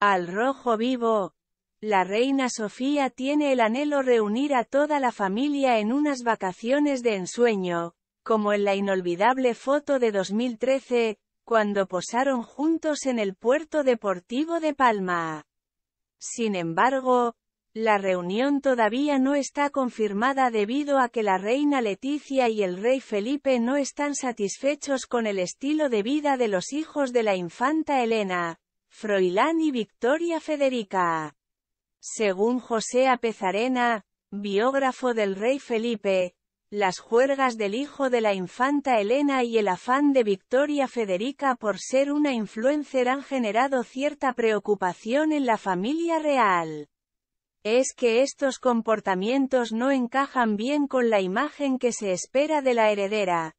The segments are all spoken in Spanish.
al rojo vivo. La reina Sofía tiene el anhelo reunir a toda la familia en unas vacaciones de ensueño, como en la inolvidable foto de 2013, cuando posaron juntos en el puerto deportivo de Palma. Sin embargo, la reunión todavía no está confirmada debido a que la reina Leticia y el rey Felipe no están satisfechos con el estilo de vida de los hijos de la infanta Elena, Froilán y Victoria Federica. Según José Apezarena, biógrafo del rey Felipe, las juergas del hijo de la infanta Elena y el afán de Victoria Federica por ser una influencer han generado cierta preocupación en la familia real. Es que estos comportamientos no encajan bien con la imagen que se espera de la heredera.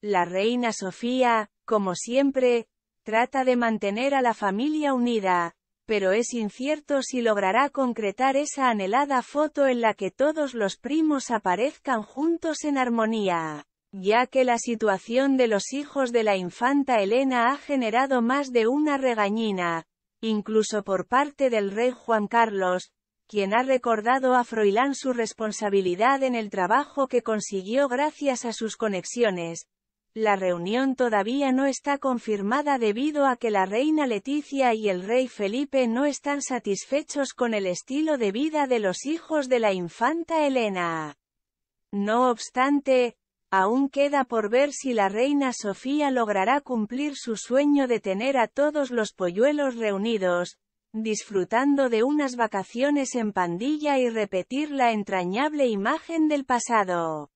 La reina Sofía, como siempre, Trata de mantener a la familia unida, pero es incierto si logrará concretar esa anhelada foto en la que todos los primos aparezcan juntos en armonía, ya que la situación de los hijos de la infanta Elena ha generado más de una regañina, incluso por parte del rey Juan Carlos, quien ha recordado a Froilán su responsabilidad en el trabajo que consiguió gracias a sus conexiones, la reunión todavía no está confirmada debido a que la reina Leticia y el rey Felipe no están satisfechos con el estilo de vida de los hijos de la infanta Elena. No obstante, aún queda por ver si la reina Sofía logrará cumplir su sueño de tener a todos los polluelos reunidos, disfrutando de unas vacaciones en pandilla y repetir la entrañable imagen del pasado.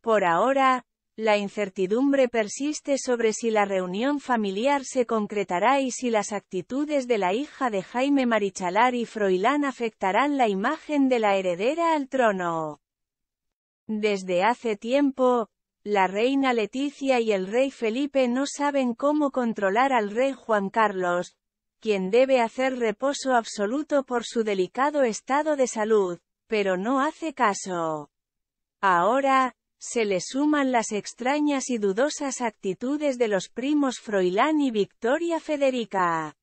Por ahora, la incertidumbre persiste sobre si la reunión familiar se concretará y si las actitudes de la hija de Jaime Marichalar y Froilán afectarán la imagen de la heredera al trono. Desde hace tiempo, la reina Leticia y el rey Felipe no saben cómo controlar al rey Juan Carlos, quien debe hacer reposo absoluto por su delicado estado de salud, pero no hace caso. Ahora, se le suman las extrañas y dudosas actitudes de los primos Froilán y Victoria Federica.